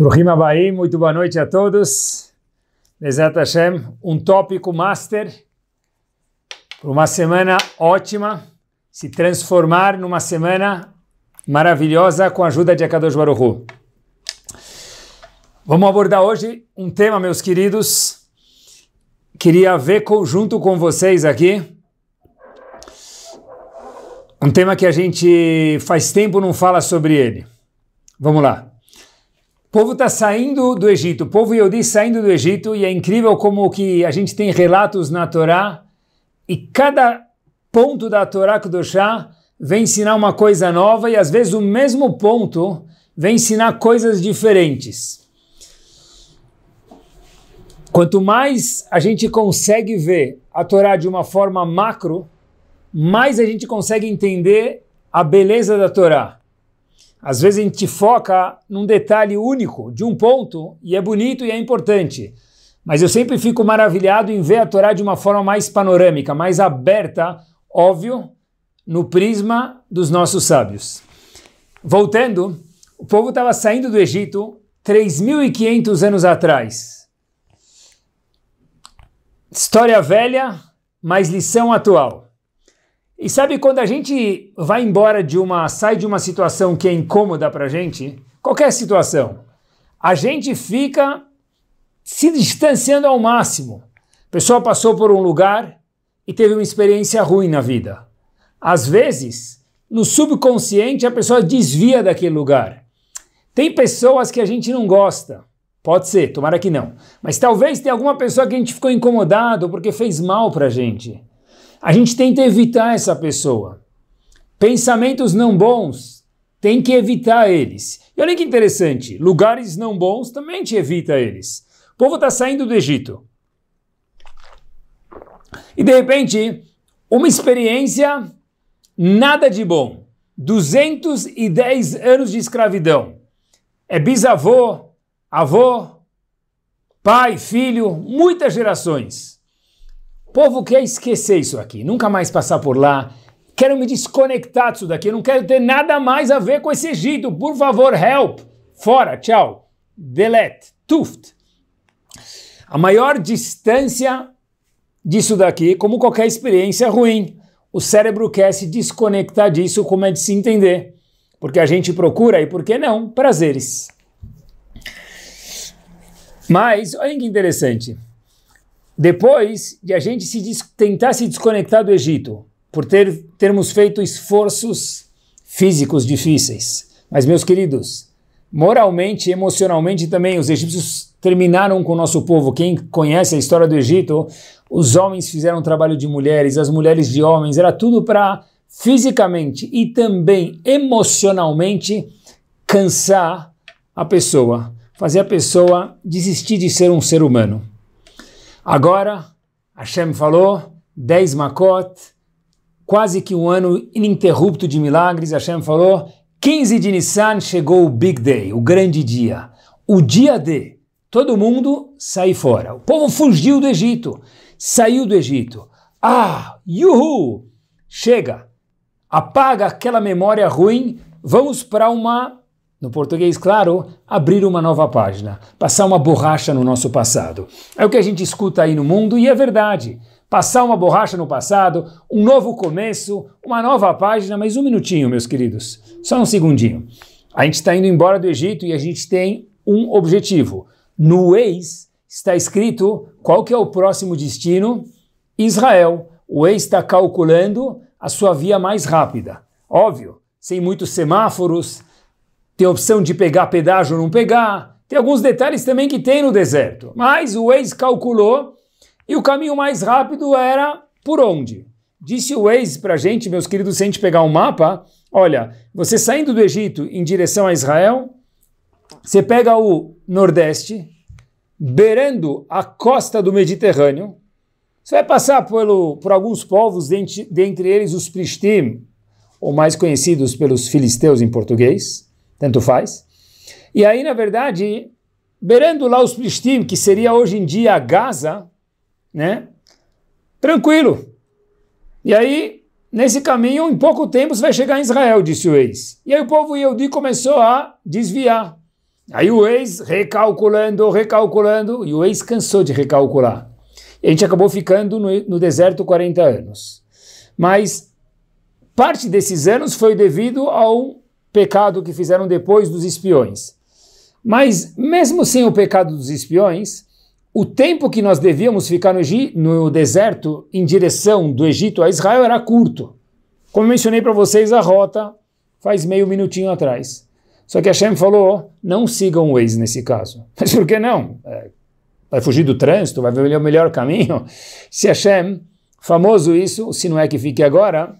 Bruhim Abaim, muito boa noite a todos. Bezat Hashem, um tópico master para uma semana ótima, se transformar numa semana maravilhosa com a ajuda de Akadosh Baruch Vamos abordar hoje um tema, meus queridos. Queria ver junto com vocês aqui um tema que a gente faz tempo não fala sobre ele. Vamos lá. O povo está saindo do Egito, o povo Yehudi saindo do Egito, e é incrível como que a gente tem relatos na Torá, e cada ponto da Torá Kudoshá vem ensinar uma coisa nova, e às vezes o mesmo ponto vem ensinar coisas diferentes. Quanto mais a gente consegue ver a Torá de uma forma macro, mais a gente consegue entender a beleza da Torá. Às vezes a gente foca num detalhe único, de um ponto, e é bonito e é importante. Mas eu sempre fico maravilhado em ver a Torá de uma forma mais panorâmica, mais aberta, óbvio, no prisma dos nossos sábios. Voltando, o povo estava saindo do Egito 3.500 anos atrás. História velha, mas lição atual. E sabe quando a gente vai embora de uma, sai de uma situação que é incômoda para gente, qualquer situação, a gente fica se distanciando ao máximo. A pessoa passou por um lugar e teve uma experiência ruim na vida. Às vezes, no subconsciente, a pessoa desvia daquele lugar. Tem pessoas que a gente não gosta. Pode ser, tomara que não. Mas talvez tenha alguma pessoa que a gente ficou incomodado porque fez mal a gente. A gente tenta evitar essa pessoa. Pensamentos não bons, tem que evitar eles. E olha que interessante, lugares não bons também te evita eles. O povo está saindo do Egito. E de repente, uma experiência nada de bom. 210 anos de escravidão. É bisavô, avô, pai, filho, muitas gerações. O povo quer esquecer isso aqui, nunca mais passar por lá. Quero me desconectar disso daqui, não quero ter nada mais a ver com esse Egito. Por favor, help! Fora, tchau. Delete, tuft. A maior distância disso daqui, como qualquer experiência ruim, o cérebro quer se desconectar disso, como é de se entender. Porque a gente procura, e por que não, prazeres. Mas, olha que interessante depois de a gente se tentar se desconectar do Egito, por ter, termos feito esforços físicos difíceis. Mas, meus queridos, moralmente, emocionalmente também, os egípcios terminaram com o nosso povo. Quem conhece a história do Egito, os homens fizeram trabalho de mulheres, as mulheres de homens, era tudo para fisicamente e também emocionalmente cansar a pessoa, fazer a pessoa desistir de ser um ser humano. Agora, Hashem falou, 10 Makot, quase que um ano ininterrupto de milagres, Hashem falou, 15 de Nissan chegou o Big Day, o grande dia, o dia de Todo mundo sair fora. O povo fugiu do Egito, saiu do Egito. Ah, yuhu! Chega, apaga aquela memória ruim, vamos para uma no português, claro, abrir uma nova página, passar uma borracha no nosso passado. É o que a gente escuta aí no mundo e é verdade. Passar uma borracha no passado, um novo começo, uma nova página, mas um minutinho, meus queridos, só um segundinho. A gente está indo embora do Egito e a gente tem um objetivo. No Waze está escrito qual que é o próximo destino? Israel. O Waze está calculando a sua via mais rápida. Óbvio, sem muitos semáforos, tem a opção de pegar pedágio ou não pegar, tem alguns detalhes também que tem no deserto. Mas o Waze calculou e o caminho mais rápido era por onde? Disse o Waze para a gente, meus queridos, sem a gente pegar um mapa, olha, você saindo do Egito em direção a Israel, você pega o Nordeste, beirando a costa do Mediterrâneo, você vai passar pelo, por alguns povos, dentre, dentre eles os Pristim, ou mais conhecidos pelos filisteus em português, tanto faz. E aí, na verdade, beirando lá os Plishtim, que seria hoje em dia Gaza, né? Tranquilo. E aí, nesse caminho, em pouco tempo você vai chegar em Israel, disse o ex. E aí o povo Yehudi começou a desviar. Aí o ex recalculando, recalculando, e o ex cansou de recalcular. E a gente acabou ficando no, no deserto 40 anos. Mas parte desses anos foi devido um pecado que fizeram depois dos espiões. Mas, mesmo sem o pecado dos espiões, o tempo que nós devíamos ficar no, no deserto em direção do Egito a Israel era curto. Como mencionei para vocês, a rota faz meio minutinho atrás. Só que Hashem falou: não sigam o ex nesse caso. Mas por que não? É, vai fugir do trânsito, vai ver o melhor caminho. Se Hashem, famoso isso, se não é que fique agora,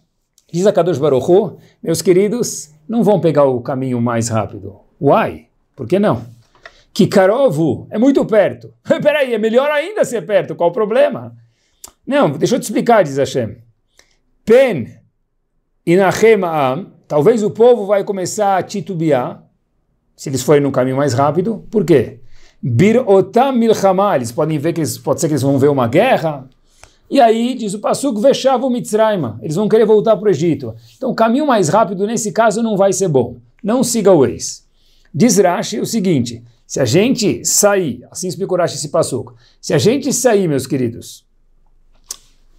diz a Kadosh Baruchu, meus queridos, não vão pegar o caminho mais rápido. Uai, por que não? Kikarovo é muito perto. Peraí, é melhor ainda ser perto, qual o problema? Não, deixa eu te explicar, diz Hashem. Pen inachem am, talvez o povo vai começar a titubear, se eles forem no caminho mais rápido. Por quê? Bir otam milchama, eles podem ver que eles, pode ser que eles vão ver uma guerra, e aí, diz o Passuco, vexava o Mitzrayma. Eles vão querer voltar para o Egito. Então, o caminho mais rápido nesse caso não vai ser bom. Não siga o ex. Diz Rashi o seguinte: se a gente sair, assim o Rashi esse Passuco, se a gente sair, meus queridos,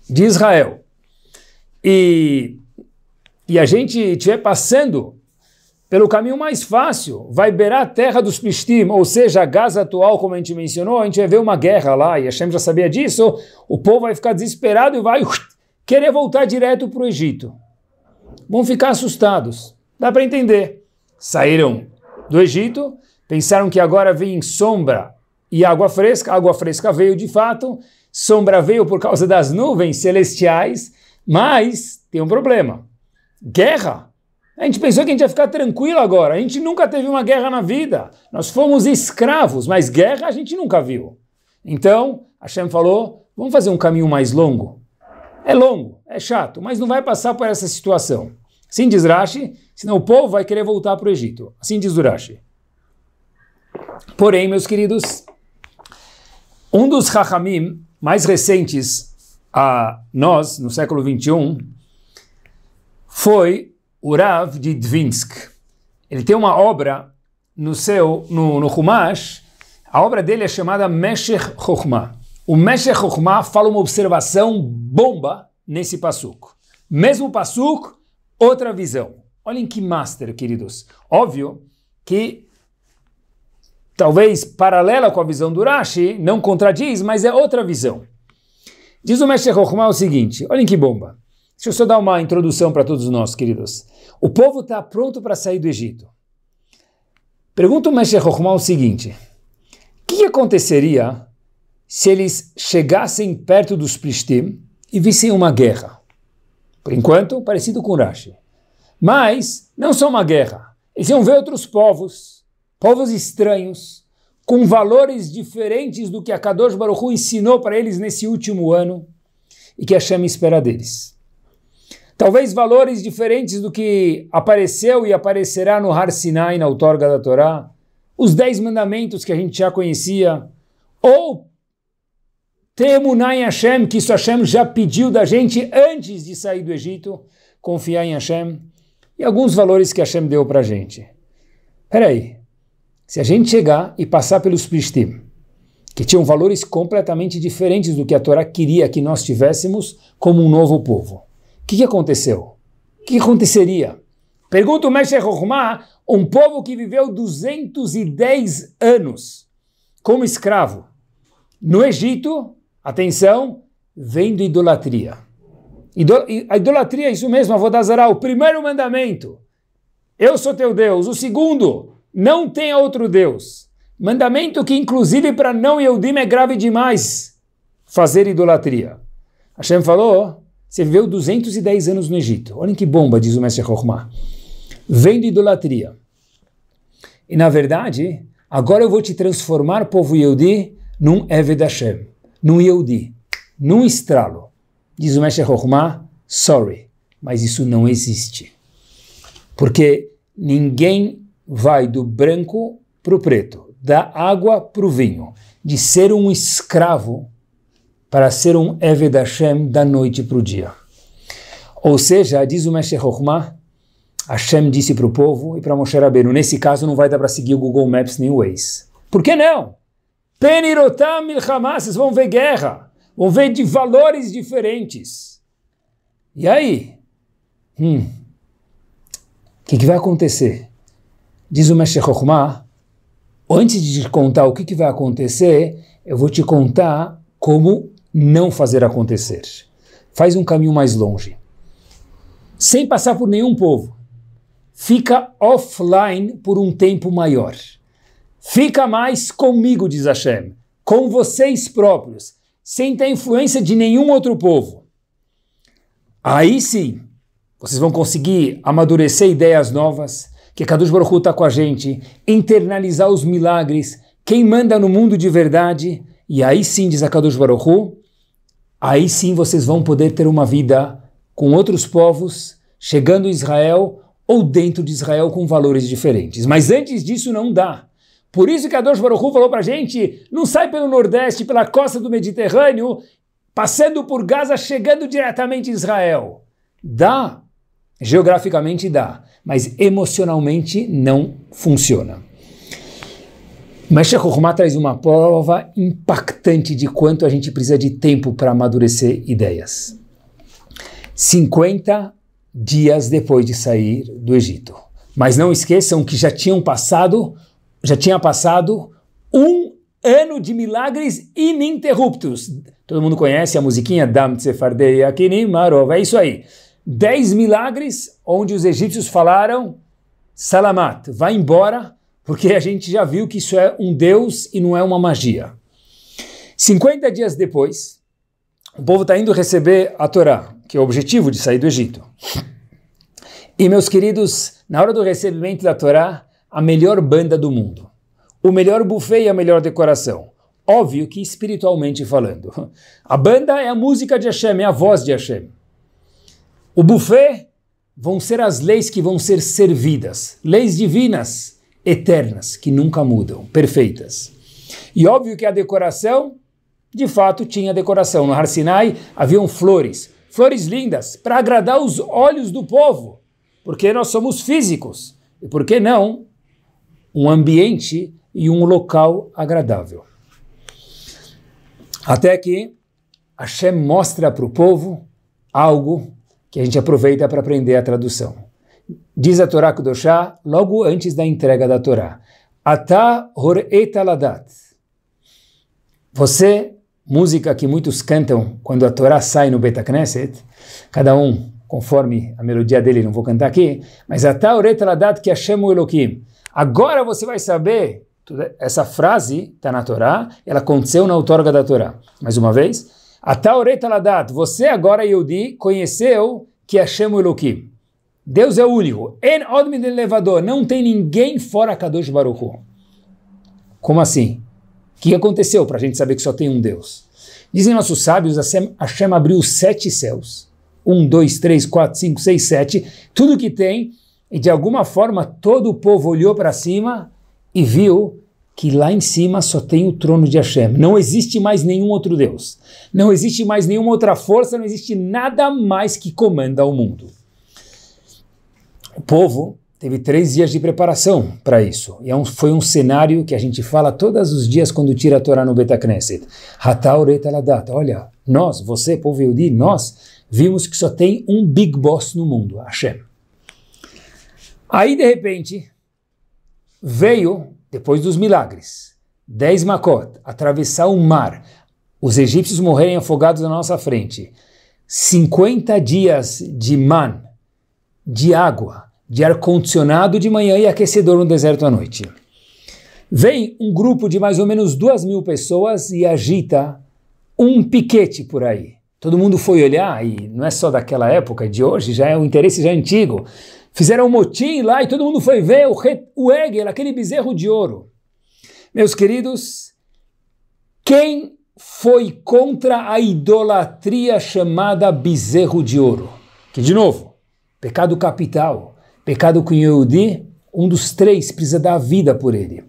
de Israel e, e a gente estiver passando pelo caminho mais fácil, vai beirar a terra dos Pishtim, ou seja, a Gaza atual, como a gente mencionou, a gente vai ver uma guerra lá, e Hashem já sabia disso, o povo vai ficar desesperado e vai querer voltar direto para o Egito. Vão ficar assustados. Dá para entender. Saíram do Egito, pensaram que agora vem sombra e água fresca. água fresca veio de fato, sombra veio por causa das nuvens celestiais, mas tem um problema. Guerra a gente pensou que a gente ia ficar tranquilo agora. A gente nunca teve uma guerra na vida. Nós fomos escravos, mas guerra a gente nunca viu. Então, Hashem falou: vamos fazer um caminho mais longo. É longo, é chato, mas não vai passar por essa situação. Assim diz Rashi, senão o povo vai querer voltar para o Egito. Assim diz Rashi. Porém, meus queridos, um dos Rahamim mais recentes a nós, no século 21, foi Urav de Dvinsk. Ele tem uma obra no seu, no, no Humash, a obra dele é chamada Meshech Chokhmah. O Meshech Chokhmah fala uma observação bomba nesse passuco. Mesmo passuco, outra visão. Olhem que master, queridos. Óbvio que talvez paralela com a visão do Rashi, não contradiz, mas é outra visão. Diz o Meshech Chokhmah o seguinte, olhem que bomba. Deixa eu só dar uma introdução para todos nós, queridos. O povo está pronto para sair do Egito. Pergunta o Meshech o seguinte: o que aconteceria se eles chegassem perto dos Pristim e vissem uma guerra? Por enquanto, parecido com Rashi. Mas não só uma guerra. Eles iam ver outros povos, povos estranhos, com valores diferentes do que a Kadosh Baruch Hu ensinou para eles nesse último ano e que a chama espera deles. Talvez valores diferentes do que apareceu e aparecerá no Har Sinai, na outorga da Torá, os dez mandamentos que a gente já conhecia, ou temunai Hashem, que isso Hashem já pediu da gente antes de sair do Egito, confiar em Hashem, e alguns valores que Hashem deu para a gente. Peraí, se a gente chegar e passar pelos Pristim, que tinham valores completamente diferentes do que a Torá queria que nós tivéssemos como um novo povo, que, que aconteceu? O que aconteceria? Pergunta o Mestre Rohmá, um povo que viveu 210 anos como escravo no Egito, atenção, vendo idolatria. Idol a idolatria é isso mesmo, Avodazará, o primeiro mandamento. Eu sou teu Deus. O segundo, não tenha outro Deus. Mandamento que, inclusive, para não eudima é grave demais fazer idolatria. Hashem falou, você viveu 210 anos no Egito. Olhem que bomba, diz o mestre Rohmah. Vendo idolatria. E na verdade, agora eu vou te transformar, povo Yehudi, num Eved Hashem, num Yehudi, num estralo. Diz o mestre Rohmah, sorry, mas isso não existe. Porque ninguém vai do branco para o preto, da água para o vinho, de ser um escravo para ser um Eved Hashem da noite para o dia. Ou seja, diz o Mestre Chokhmah, Hashem disse para o povo e para Moshe Rabbeinu, nesse caso não vai dar para seguir o Google Maps nem o Waze. Por que não? Penirotam milchamá, vocês vão ver guerra, vão ver de valores diferentes. E aí? Hum. O hum, que, que, vai acontecer? Diz o Mestre Chokhmah, antes de te contar o que, que vai acontecer, eu vou te contar como não fazer acontecer. Faz um caminho mais longe. Sem passar por nenhum povo. Fica offline por um tempo maior. Fica mais comigo, diz Hashem, com vocês próprios, sem ter influência de nenhum outro povo. Aí sim, vocês vão conseguir amadurecer ideias novas, que Kadush Baruch está com a gente, internalizar os milagres, quem manda no mundo de verdade, e aí sim, diz a Kadush Baruch Aí sim vocês vão poder ter uma vida com outros povos, chegando em Israel ou dentro de Israel com valores diferentes. Mas antes disso não dá. Por isso que a Dosh falou para a gente, não sai pelo Nordeste, pela costa do Mediterrâneo, passando por Gaza, chegando diretamente em Israel. Dá, geograficamente dá, mas emocionalmente não funciona. Mas Rohumá traz uma prova impactante de quanto a gente precisa de tempo para amadurecer ideias. 50 dias depois de sair do Egito. Mas não esqueçam que já tinham passado, já tinha passado um ano de milagres ininterruptos. Todo mundo conhece a musiquinha Dam Tsefardei Akini Marov. É isso aí. Dez milagres onde os egípcios falaram Salamat, vai embora porque a gente já viu que isso é um Deus e não é uma magia. 50 dias depois, o povo está indo receber a Torá, que é o objetivo de sair do Egito. E, meus queridos, na hora do recebimento da Torá, a melhor banda do mundo, o melhor buffet e a melhor decoração. Óbvio que espiritualmente falando. A banda é a música de Hashem, é a voz de Hashem. O buffet vão ser as leis que vão ser servidas, leis divinas, eternas, que nunca mudam, perfeitas. E óbvio que a decoração, de fato, tinha decoração. No Har Sinai haviam flores, flores lindas, para agradar os olhos do povo, porque nós somos físicos. E por que não um ambiente e um local agradável? Até que Hashem mostra para o povo algo que a gente aproveita para aprender a tradução diz a Torá Kudoshá, logo antes da entrega da Torá. Ata hor'eta ladat. Você, música que muitos cantam quando a Torá sai no Betacneset, cada um conforme a melodia dele, não vou cantar aqui, mas Ata hor'eta ladat que Hashem Elohim. Agora você vai saber, essa frase está na Torá, ela aconteceu na outorga da Torá. Mais uma vez, Ata hor'eta ladat, você agora, Yehudi, conheceu que Hashem Elohim. Deus é o único. En odmin elevador. Não tem ninguém fora Kadosh Baruch Como assim? O que aconteceu para a gente saber que só tem um Deus? Dizem nossos sábios, Hashem, Hashem abriu os sete céus. Um, dois, três, quatro, cinco, seis, sete. Tudo que tem. E de alguma forma todo o povo olhou para cima e viu que lá em cima só tem o trono de Hashem. Não existe mais nenhum outro Deus. Não existe mais nenhuma outra força. Não existe nada mais que comanda o mundo. O povo teve três dias de preparação para isso. E é um, foi um cenário que a gente fala todos os dias quando tira a Torá no Betacneset. Hatauret aladat. Olha, nós, você, povo Yehudi, nós vimos que só tem um big boss no mundo, Hashem. Aí, de repente, veio, depois dos milagres, dez Makot, atravessar o mar, os egípcios morrerem afogados na nossa frente, 50 dias de man, de água, de ar-condicionado de manhã e aquecedor no deserto à noite. Vem um grupo de mais ou menos duas mil pessoas e agita um piquete por aí. Todo mundo foi olhar, e não é só daquela época, é de hoje, já é um interesse já é antigo. Fizeram um motim lá e todo mundo foi ver o, He, o aquele bezerro de ouro. Meus queridos, quem foi contra a idolatria chamada bezerro de ouro? Que, de novo, pecado capital, pecado com o Yehudi, um dos três, precisa dar a vida por ele.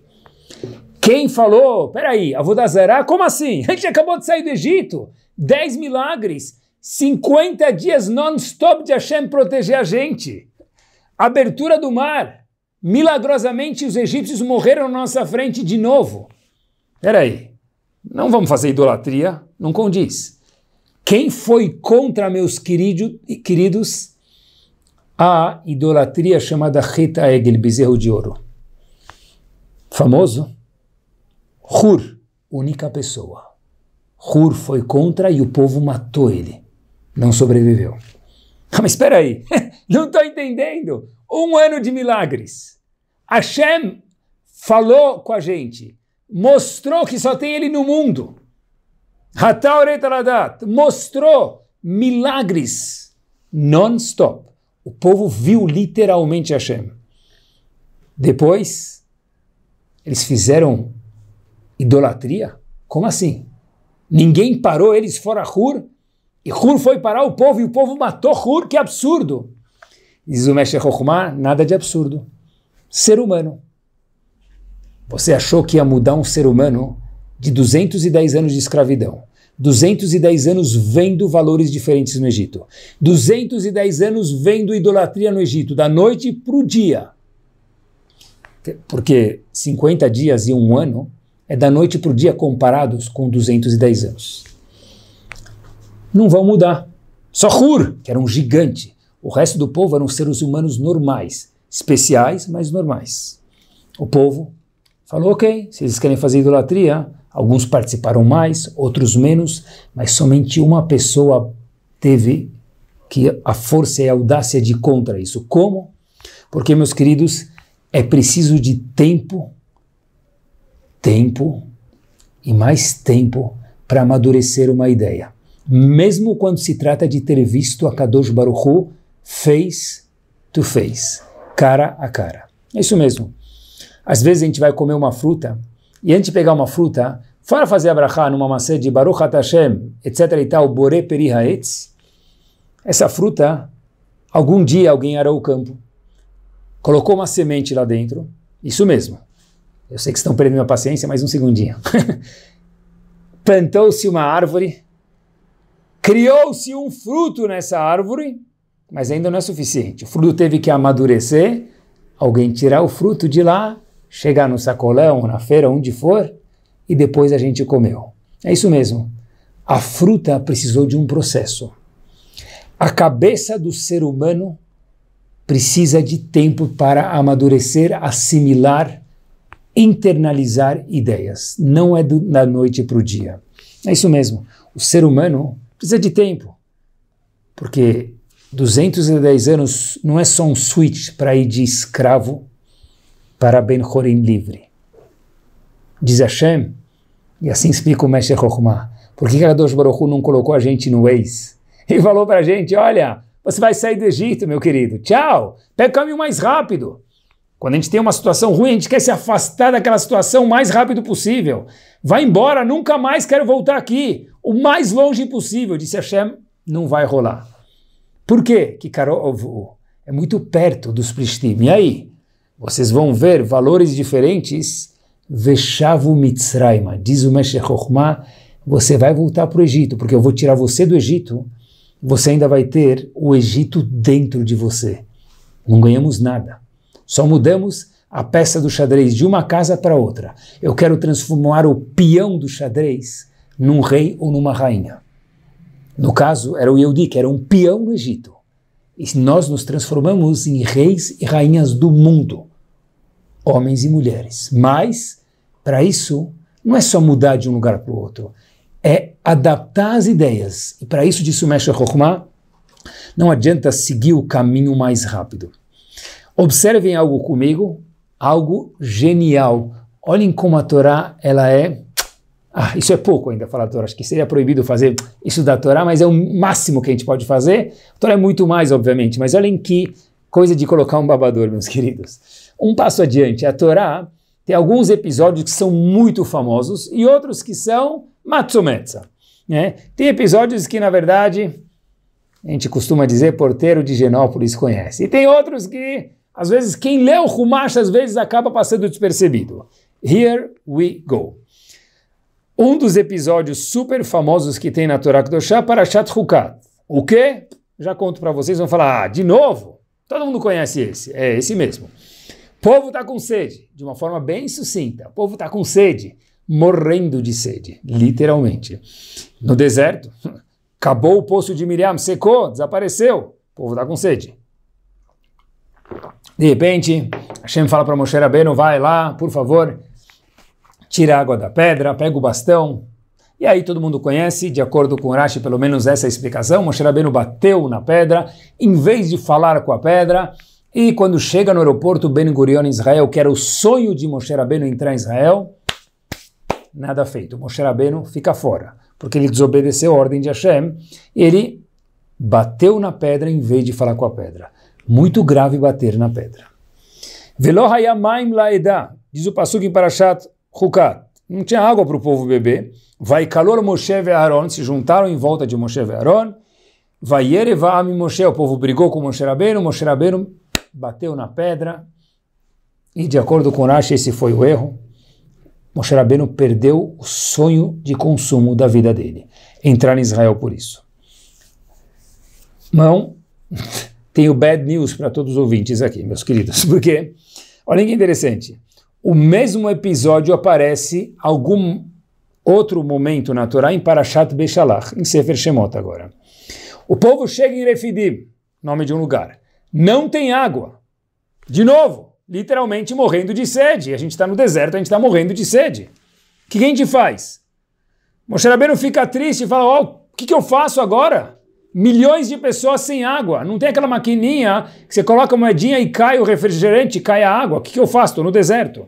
Quem falou? Peraí, Avodazará, como assim? A gente acabou de sair do Egito, Dez milagres, 50 dias non-stop de Hashem proteger a gente, abertura do mar, milagrosamente os egípcios morreram na nossa frente de novo. Peraí, não vamos fazer idolatria, não condiz. Quem foi contra, meus querido, queridos, a idolatria chamada Rita Egel, bezerro de ouro. Famoso? Hur, única pessoa. Hur foi contra e o povo matou ele. Não sobreviveu. Mas espera aí, não estou entendendo. Um ano de milagres. Hashem falou com a gente, mostrou que só tem ele no mundo. Hatauretaladat mostrou milagres non-stop. O povo viu literalmente Hashem. Depois, eles fizeram idolatria? Como assim? Ninguém parou eles fora Hur? E Hur foi parar o povo e o povo matou Hur? Que absurdo! Diz o Mestre Rokhmá, nada de absurdo. Ser humano. Você achou que ia mudar um ser humano de 210 anos de escravidão 210 anos vendo valores diferentes no Egito. 210 anos vendo idolatria no Egito, da noite para o dia. Porque 50 dias e um ano é da noite para o dia comparados com 210 anos. Não vão mudar. Só Hur, que era um gigante. O resto do povo eram seres humanos normais, especiais, mas normais. O povo falou: ok, se eles querem fazer idolatria, Alguns participaram mais, outros menos, mas somente uma pessoa teve que a força e a audácia de contra isso. Como? Porque, meus queridos, é preciso de tempo, tempo e mais tempo para amadurecer uma ideia. Mesmo quando se trata de ter visto a Kadosh Baruch Hu face to face, cara a cara. É isso mesmo. Às vezes a gente vai comer uma fruta e antes de pegar uma fruta, fora fazer a brachá numa maçã de Baruch Hashem, etc. e tal, Bore Haetz, essa fruta, algum dia alguém arou o campo, colocou uma semente lá dentro, isso mesmo. Eu sei que estão perdendo a paciência, mas um segundinho. Plantou-se uma árvore, criou-se um fruto nessa árvore, mas ainda não é suficiente. O fruto teve que amadurecer, alguém tirar o fruto de lá chegar no sacolão, na feira, onde for, e depois a gente comeu. É isso mesmo. A fruta precisou de um processo. A cabeça do ser humano precisa de tempo para amadurecer, assimilar, internalizar ideias. Não é do, da noite para o dia. É isso mesmo. O ser humano precisa de tempo. Porque 210 anos não é só um switch para ir de escravo para Ben Horim livre. Diz Hashem, e assim explica o Mestre Chokhmah, por que Kadosh Baruch Hu não colocou a gente no ex? E falou para a gente, olha, você vai sair do Egito, meu querido, tchau, pega o caminho mais rápido. Quando a gente tem uma situação ruim, a gente quer se afastar daquela situação o mais rápido possível. Vai embora, nunca mais quero voltar aqui. O mais longe possível, disse Hashem, não vai rolar. Por quê? Que Karov é muito perto dos Pristim. E aí? vocês vão ver valores diferentes. Veshavu Mitzrayma, diz o Meshech Chochmah, você vai voltar para o Egito, porque eu vou tirar você do Egito, você ainda vai ter o Egito dentro de você. Não ganhamos nada. Só mudamos a peça do xadrez de uma casa para outra. Eu quero transformar o peão do xadrez num rei ou numa rainha. No caso, era o Yehudi, que era um peão no Egito. E nós nos transformamos em reis e rainhas do mundo homens e mulheres. Mas, para isso, não é só mudar de um lugar para o outro, é adaptar as ideias. E para isso disse o Mestre Chokhmah, não adianta seguir o caminho mais rápido. Observem algo comigo, algo genial. Olhem como a Torá, ela é... Ah, isso é pouco ainda falar da Torá, acho que seria proibido fazer isso da Torá, mas é o máximo que a gente pode fazer. A Torá é muito mais, obviamente, mas olhem que coisa de colocar um babador, meus queridos um passo adiante. A Torá tem alguns episódios que são muito famosos e outros que são matsumetsa. Né? Tem episódios que, na verdade, a gente costuma dizer porteiro de Genópolis conhece. E tem outros que, às vezes, quem lê o Rumacha, às vezes, acaba passando despercebido. Here we go. Um dos episódios super famosos que tem na Torá Kedoshá para Shat Hukat. O quê? Já conto para vocês, vão falar, ah, de novo? Todo mundo conhece esse. É esse mesmo povo está com sede, de uma forma bem sucinta. O povo está com sede, morrendo de sede, literalmente. No deserto, acabou o poço de Miriam, secou, desapareceu. O povo está com sede. De repente, Hashem fala para Moshe Rabbeinu, vai lá, por favor, tira a água da pedra, pega o bastão. E aí todo mundo conhece, de acordo com Rashi, pelo menos essa é a explicação, Moshe Rabbeinu bateu na pedra, em vez de falar com a pedra, e quando chega no aeroporto Ben Gurion em Israel, que era o sonho de Moshe Rabbeinu entrar em Israel, nada feito. Moshe Rabbeinu fica fora, porque ele desobedeceu a ordem de Hashem. Ele bateu na pedra em vez de falar com a pedra. Muito grave bater na pedra. Velo hayamaim laeda, diz o Passuque em Parashat Hukat. Não tinha água para o povo beber. Vai calor Moshe e Aaron, se juntaram em volta de Moshe e Aaron. Vai Yerevam Moshe, o povo brigou com Moshe Rabbeinu, Moshe Rabbeinu bateu na pedra, e de acordo com Rashi, esse foi o erro. Moshe Rabbeinu perdeu o sonho de consumo da vida dele, entrar em Israel por isso. Não tenho bad news para todos os ouvintes aqui, meus queridos, porque, olha que interessante, o mesmo episódio aparece algum outro momento na Torá em Parashat Beshalach, em Sefer Shemot agora. O povo chega em Refidim, nome de um lugar não tem água. De novo, literalmente morrendo de sede. A gente está no deserto, a gente está morrendo de sede. O que a gente faz? Moshe Rabbeinu fica triste e fala, ó, oh, o que, que eu faço agora? Milhões de pessoas sem água. Não tem aquela maquininha que você coloca a moedinha e cai o refrigerante, cai a água. O que, que eu faço? Estou no deserto.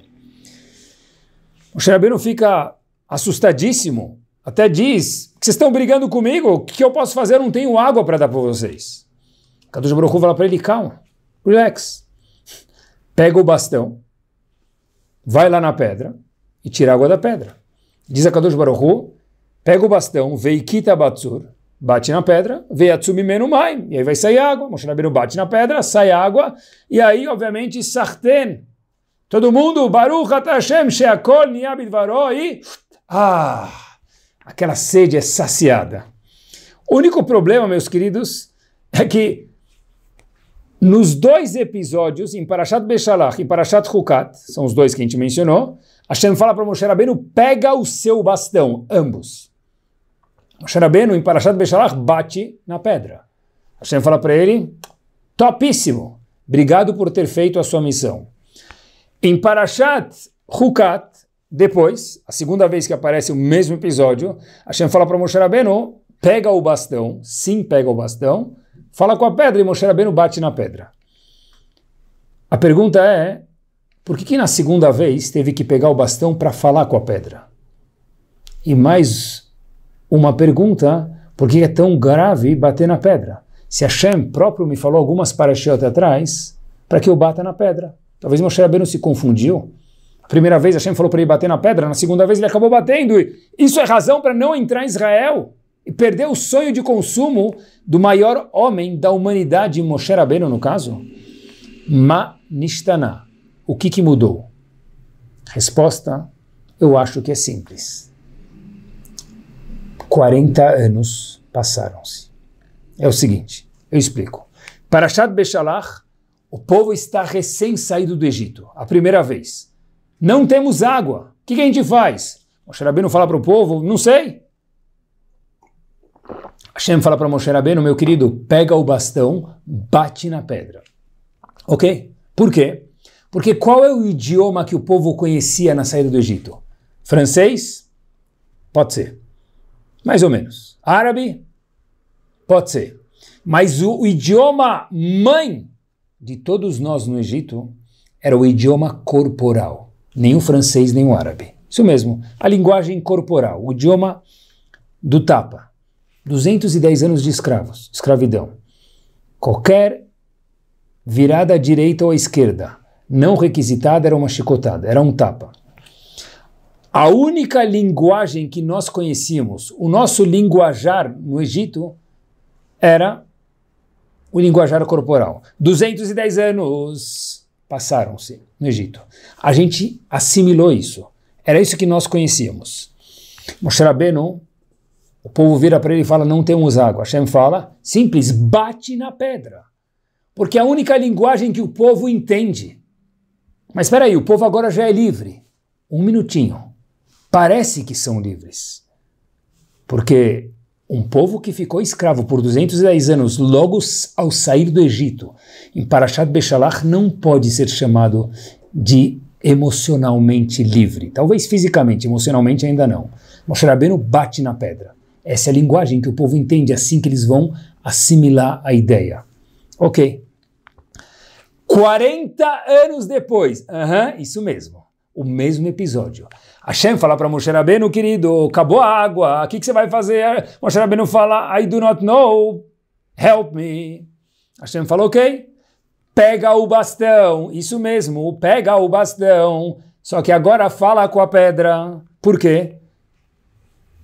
Moshe Rabbeinu fica assustadíssimo. Até diz, vocês estão brigando comigo? O que, que eu posso fazer? Eu não tenho água para dar para vocês. Kadosh Baruch fala para ele, calma, relax. Pega o bastão, vai lá na pedra e tira a água da pedra. Diz a Kadosh Baruch pega o bastão, veikita batzur, bate na pedra, veiatsumi menu mai, e aí vai sair água. Moshe Rabbeinu bate na pedra, sai água, e aí, obviamente, sarten. Todo mundo, Baruch Hashem sheakol niyabid e... Ah, aquela sede é saciada. O único problema, meus queridos, é que nos dois episódios, em Parashat Beshalach e Parashat Hukat, são os dois que a gente mencionou, Hashem fala para Moshe Rabbeinu, pega o seu bastão, ambos. Moshe Rabbeinu, em Parashat Beshalach, bate na pedra. Hashem fala para ele, topíssimo, obrigado por ter feito a sua missão. Em Parashat Hukat, depois, a segunda vez que aparece o mesmo episódio, Hashem fala para Moshe Rabbeinu, pega o bastão, sim, pega o bastão, fala com a pedra e Moshe Rabbeinu bate na pedra. A pergunta é, por que, que na segunda vez teve que pegar o bastão para falar com a pedra? E mais uma pergunta, por que é tão grave bater na pedra? Se Hashem próprio me falou algumas parashiot atrás, para que eu bata na pedra. Talvez Moshe Rabbeinu se confundiu. A primeira vez Hashem falou para ele bater na pedra, na segunda vez ele acabou batendo. Isso é razão para não entrar em Israel? e perdeu o sonho de consumo do maior homem da humanidade, Moshe Rabbeinu no caso? Ma nishtana. O que, que mudou? Resposta, eu acho que é simples. 40 anos passaram-se. É o seguinte, eu explico. Shad Bechalach, o povo está recém saído do Egito, a primeira vez. Não temos água. O que, que a gente faz? O Xerabino fala para o povo, não sei, Hashem fala para Moshe Rabbeinu, meu querido, pega o bastão, bate na pedra. Ok? Por quê? Porque qual é o idioma que o povo conhecia na saída do Egito? Francês? Pode ser. Mais ou menos. Árabe? Pode ser. Mas o, o idioma mãe de todos nós no Egito era o idioma corporal. Nem o francês, nem o árabe. Isso mesmo. A linguagem corporal, o idioma do tapa. 210 anos de escravos, escravidão. Qualquer virada à direita ou à esquerda, não requisitada, era uma chicotada, era um tapa. A única linguagem que nós conhecíamos, o nosso linguajar no Egito, era o linguajar corporal. 210 anos passaram-se no Egito. A gente assimilou isso. Era isso que nós conhecíamos. Moshe Rabbeinu o povo vira para ele e fala: Não temos água. Hashem fala: Simples, bate na pedra. Porque é a única linguagem que o povo entende. Mas espera aí, o povo agora já é livre. Um minutinho. Parece que são livres. Porque um povo que ficou escravo por 210 anos, logo ao sair do Egito, em Parashat Bechalach, não pode ser chamado de emocionalmente livre. Talvez fisicamente, emocionalmente ainda não. Moshe Rabbeinu bate na pedra. Essa é a linguagem que o povo entende é assim que eles vão assimilar a ideia. Ok. 40 anos depois, uh isso mesmo, o mesmo episódio. Hashem fala para Moshe Rabbeinu, querido, acabou a água, o que, que, você vai fazer? Moshe Rabbeinu fala, I do not know, help me. Hashem fala, ok, pega o bastão, isso mesmo, pega o bastão, só que agora fala com a pedra. Por quê?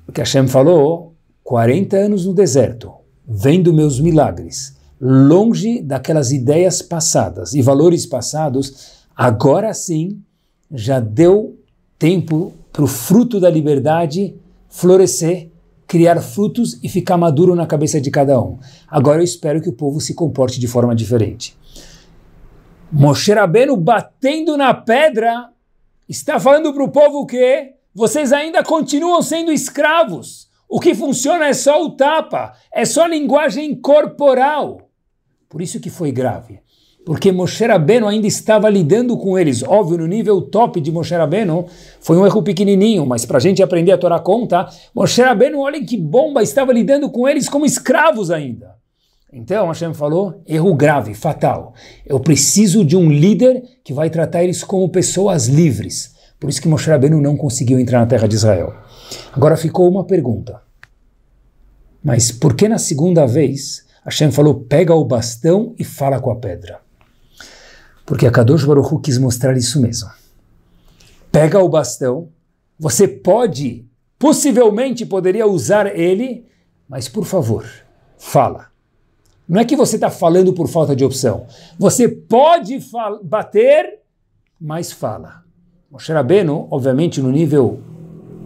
Porque Hashem falou, 40 anos no deserto, vendo meus milagres, longe daquelas ideias passadas e valores passados, agora sim já deu tempo para o fruto da liberdade florescer, criar frutos e ficar maduro na cabeça de cada um. Agora eu espero que o povo se comporte de forma diferente. Moshe Rabbeinu batendo na pedra está falando para o povo que vocês ainda continuam sendo escravos. O que funciona é só o tapa, é só linguagem corporal. Por isso que foi grave. Porque Moshe Rabbeinu ainda estava lidando com eles. Óbvio, no nível top de Moshe Rabbeinu, foi um erro pequenininho, mas para a gente aprender a Torá conta, Moshe Rabbeinu, olhem que bomba, estava lidando com eles como escravos ainda. Então Hashem falou, erro grave, fatal. Eu preciso de um líder que vai tratar eles como pessoas livres. Por isso que Moshe Rabbeinu não conseguiu entrar na terra de Israel. Agora ficou uma pergunta. Mas por que na segunda vez Hashem falou: pega o bastão e fala com a pedra? Porque a Kadosh Baruch Hu quis mostrar isso mesmo. Pega o bastão, você pode, possivelmente poderia usar ele, mas por favor, fala. Não é que você está falando por falta de opção. Você pode bater, mas fala. Moshe Rabbeinu, obviamente no nível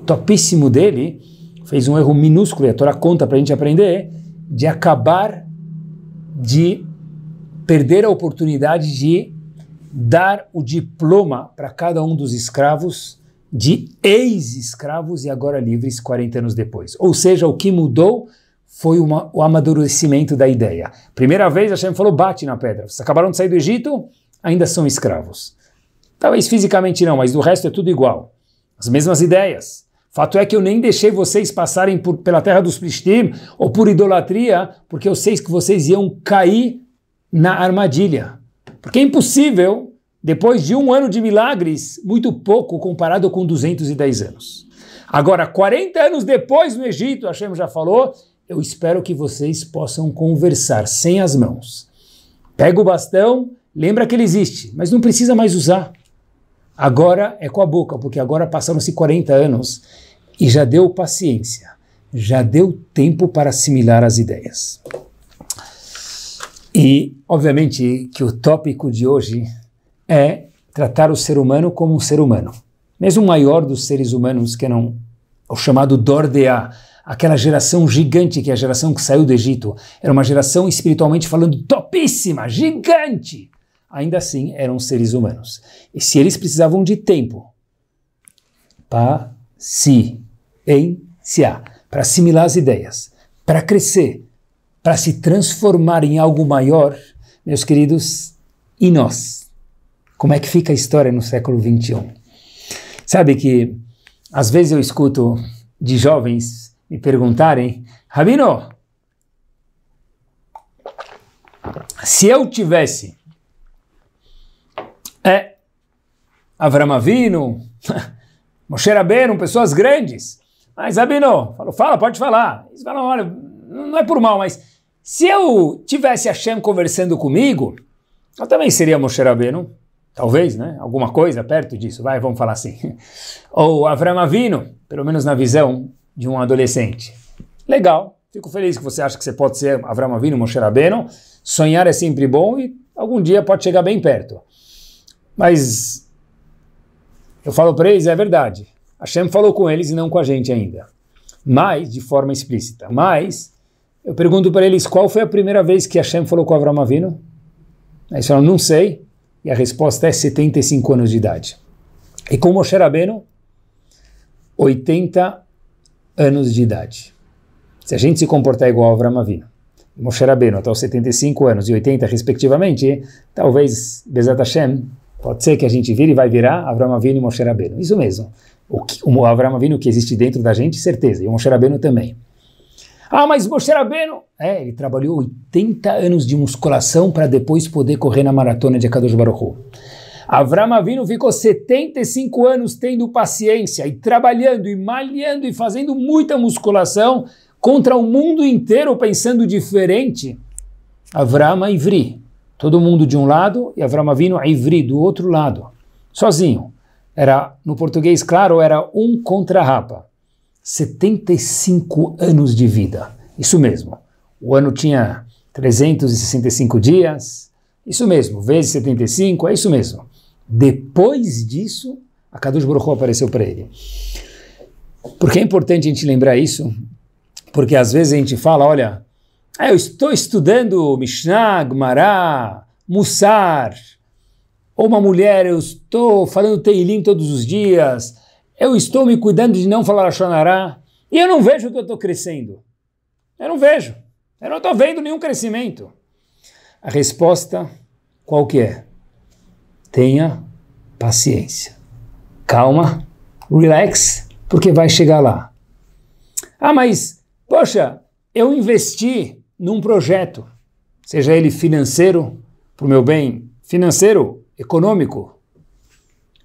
topíssimo dele, fez um erro minúsculo, e a Torá conta para a gente aprender, de acabar de perder a oportunidade de dar o diploma para cada um dos escravos, de ex-escravos e agora livres 40 anos depois. Ou seja, o que mudou foi uma, o amadurecimento da ideia. Primeira vez a Hashem falou, bate na pedra. Vocês acabaram de sair do Egito, ainda são escravos. Talvez fisicamente não, mas do resto é tudo igual. As mesmas ideias. Fato é que eu nem deixei vocês passarem por, pela terra dos Pristim ou por idolatria, porque eu sei que vocês iam cair na armadilha. Porque é impossível, depois de um ano de milagres, muito pouco comparado com 210 anos. Agora, 40 anos depois no Egito, Hashem já falou, eu espero que vocês possam conversar sem as mãos. Pega o bastão, lembra que ele existe, mas não precisa mais usar. Agora é com a boca, porque agora passaram-se 40 anos e já deu paciência, já deu tempo para assimilar as ideias. E, obviamente, que o tópico de hoje é tratar o ser humano como um ser humano. Mesmo o maior dos seres humanos, que é não o chamado Dordea, aquela geração gigante que é a geração que saiu do Egito, era uma geração espiritualmente falando topíssima, gigante. Ainda assim, eram seres humanos. E se eles precisavam de tempo, paciência em Siá, para assimilar as ideias, para crescer, para se transformar em algo maior, meus queridos, e nós? Como é que fica a história no século 21? Sabe que às vezes eu escuto de jovens me perguntarem, Rabino, se eu tivesse é Avram Avinu, Moshe Rabbeinu, pessoas grandes, mas, Abino, fala, pode falar. Eles falam, olha, não é por mal, mas se eu tivesse Hashem conversando comigo, eu também seria Moshe Talvez, né? Alguma coisa perto disso, vai, vamos falar assim. Ou Avram Avino, pelo menos na visão de um adolescente. Legal, fico feliz que você acha que você pode ser Avram Avino, Moshe Rabbeinu. Sonhar é sempre bom e algum dia pode chegar bem perto. Mas eu falo para eles, é verdade. Hashem falou com eles e não com a gente ainda. Mas, de forma explícita. Mas, eu pergunto para eles qual foi a primeira vez que Hashem falou com Avram Avinu. Aí eles falam não sei. E a resposta é 75 anos de idade. E com Moshe Rabbeinu, 80 anos de idade. Se a gente se comportar igual a Avram Avinu, Moshe Rabbeinu até os 75 anos e 80 respectivamente, talvez Bezat Hashem Pode ser que a gente vire e vai virar Avram Avinu e Moshe Rabbeinu. Isso mesmo. O, que, o Avram Avinu que existe dentro da gente, certeza. E o Moshe Rabbeinu também. Ah, mas Moshe Rabbeinu... É, ele trabalhou 80 anos de musculação para depois poder correr na maratona de Akadosh Baruch Avram Avinu ficou 75 anos tendo paciência e trabalhando e malhando e fazendo muita musculação contra o mundo inteiro pensando diferente. Avram Ivri, Todo mundo de um lado e Avram Avinu Ivri do outro lado, sozinho. Era, no português, claro, era um contra a Rapa. 75 anos de vida. Isso mesmo. O ano tinha 365 dias. Isso mesmo, vezes 75, é isso mesmo. Depois disso, a Kadosh Baruch apareceu para ele. Por que é importante a gente lembrar isso? Porque às vezes a gente fala, olha, ah, eu estou estudando Mishnah, Gemara, Mussar. Ou uma mulher, eu estou falando Teilim todos os dias. Eu estou me cuidando de não falar Shonará. E eu não vejo que eu estou crescendo. Eu não vejo. Eu não estou vendo nenhum crescimento. A resposta qual que é? Tenha paciência. Calma, relax, porque vai chegar lá. Ah, mas, poxa, eu investi num projeto, seja ele financeiro, para o meu bem financeiro, econômico,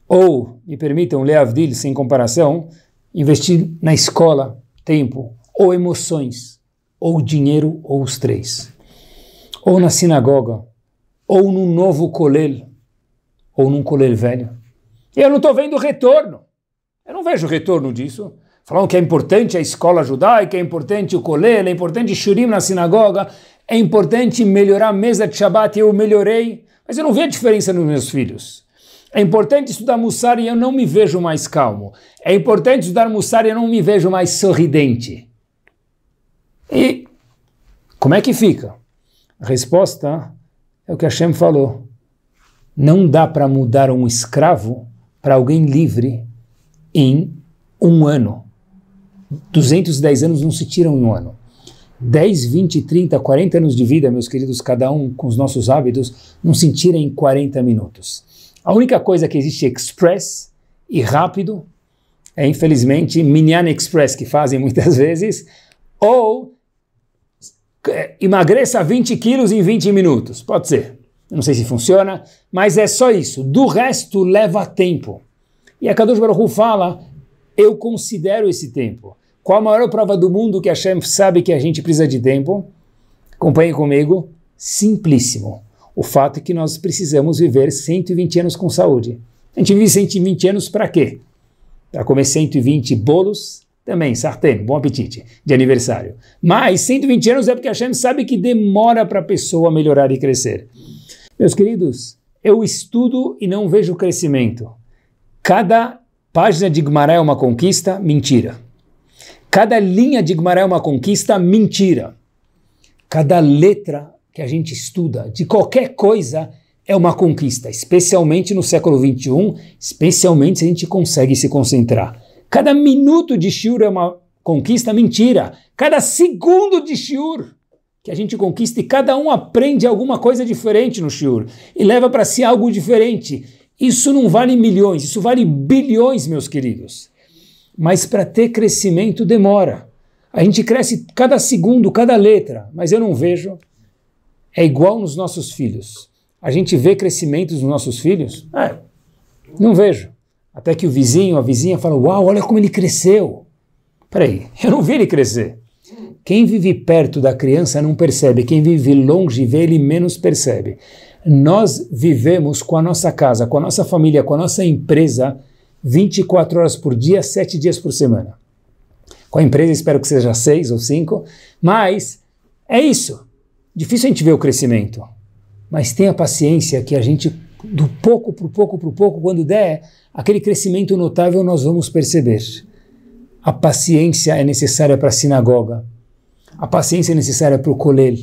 ou, me permitam, Leavdil, sem comparação, investir na escola, tempo, ou emoções, ou dinheiro, ou os três, ou na sinagoga, ou num novo colel, ou num colel velho. E eu não estou vendo retorno. Eu não vejo retorno disso. Falando que é importante a escola judaica, é importante o colel, é importante shurim na sinagoga, é importante melhorar a mesa de Shabbat e eu melhorei, mas eu não vejo diferença nos meus filhos. É importante estudar Mussar e eu não me vejo mais calmo. É importante estudar Mussar e eu não me vejo mais sorridente. E como é que fica? A resposta é o que Hashem falou. Não dá para mudar um escravo para alguém livre em um ano. 210 anos não se tiram em um ano. 10, 20, 30, 40 anos de vida, meus queridos, cada um com os nossos hábitos, não se tira em 40 minutos. A única coisa que existe express e rápido é, infelizmente, Minyan Express, que fazem muitas vezes, ou é, emagreça 20 quilos em 20 minutos. Pode ser. Não sei se funciona, mas é só isso. Do resto, leva tempo. E a Kadosh Baruch fala, eu considero esse tempo. Qual a maior prova do mundo que a Shem sabe que a gente precisa de tempo? Acompanhe comigo. Simplíssimo. O fato é que nós precisamos viver 120 anos com saúde. A gente vive 120 anos para quê? Para comer 120 bolos, também, sartén, bom apetite, de aniversário. Mas 120 anos é porque a Shem sabe que demora para a pessoa melhorar e crescer. Meus queridos, eu estudo e não vejo crescimento. Cada página de Guimarães é uma conquista? Mentira. Cada linha de Guimarães é uma conquista, mentira. Cada letra que a gente estuda de qualquer coisa é uma conquista, especialmente no século XXI, especialmente se a gente consegue se concentrar. Cada minuto de shiur é uma conquista, mentira. Cada segundo de shiur que a gente conquista e cada um aprende alguma coisa diferente no shiur e leva para si algo diferente. Isso não vale milhões, isso vale bilhões, meus queridos mas para ter crescimento demora. A gente cresce cada segundo, cada letra, mas eu não vejo. É igual nos nossos filhos. A gente vê crescimentos nos nossos filhos? É, não vejo. Até que o vizinho, a vizinha fala: Uau, olha como ele cresceu. Peraí, eu não vi ele crescer. Quem vive perto da criança não percebe, quem vive longe vê ele menos percebe. Nós vivemos com a nossa casa, com a nossa família, com a nossa empresa 24 horas por dia, 7 dias por semana. Com a empresa, espero que seja 6 ou 5, mas é isso. Difícil a gente ver o crescimento, mas tenha paciência que a gente, do pouco para pouco para pouco, quando der aquele crescimento notável, nós vamos perceber. A paciência é necessária para a sinagoga, a paciência é necessária para o colel,